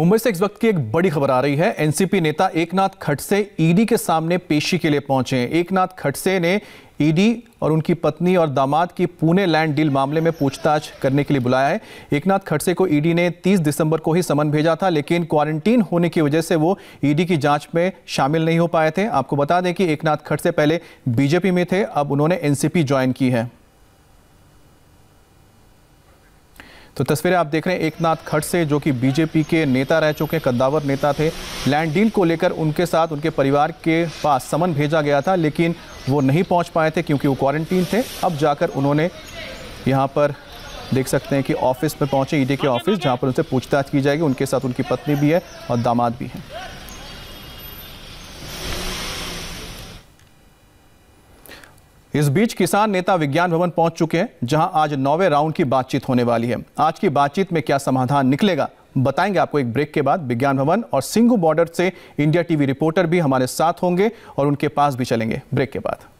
मुंबई से इस वक्त की एक बड़ी खबर आ रही है एनसीपी नेता एकनाथ खटसे ईडी के सामने पेशी के लिए पहुंचे हैं एकनाथ खटसे ने ईडी और उनकी पत्नी और दामाद की पुणे लैंड डील मामले में पूछताछ करने के लिए बुलाया है एकनाथ खटसे को ईडी ने 30 दिसंबर को ही समन भेजा था लेकिन क्वारंटीन होने की वजह से वो ईडी की जांच में शामिल नहीं हो पाए थे आपको बता दें कि एकनाथ खटसे पहले बीजेपी में थे अब उन्होंने एनसीपी ज्वाइन की है तो तस्वीरें आप देख रहे हैं एक नाथ खड़से जो कि बीजेपी के नेता रह चुके कद्दावर नेता थे लैंड डील को लेकर उनके साथ उनके परिवार के पास समन भेजा गया था लेकिन वो नहीं पहुंच पाए थे क्योंकि वो क्वारंटीन थे अब जाकर उन्होंने यहाँ पर देख सकते हैं कि ऑफिस में पहुंचे ईडी के हाँ ऑफिस जहाँ पर उनसे पूछताछ की जाएगी उनके साथ उनकी पत्नी भी है और दामाद भी हैं इस बीच किसान नेता विज्ञान भवन पहुंच चुके हैं जहां आज नौवे राउंड की बातचीत होने वाली है आज की बातचीत में क्या समाधान निकलेगा बताएंगे आपको एक ब्रेक के बाद विज्ञान भवन और सिंगू बॉर्डर से इंडिया टीवी रिपोर्टर भी हमारे साथ होंगे और उनके पास भी चलेंगे ब्रेक के बाद